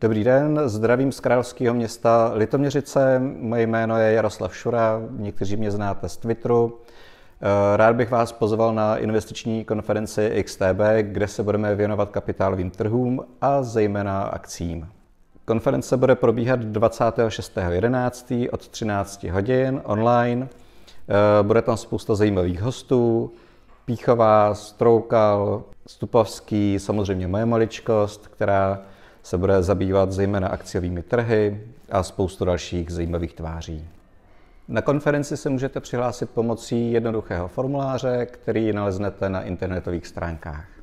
Dobrý den, zdravím z královského města Litoměřice. Moje jméno je Jaroslav Šura, někteří mě znáte z Twitteru. Eh, rád bych vás pozval na investiční konferenci XTB, kde se budeme věnovat kapitálovým trhům a zejména akcím. Konference bude probíhat 26.11. od 13 hodin online. Eh, bude tam spousta zajímavých hostů, Píchová, Stroukal, Stupavský, samozřejmě moje maličkost, která se bude zabývat zejména akciovými trhy a spoustu dalších zajímavých tváří. Na konferenci se můžete přihlásit pomocí jednoduchého formuláře, který naleznete na internetových stránkách.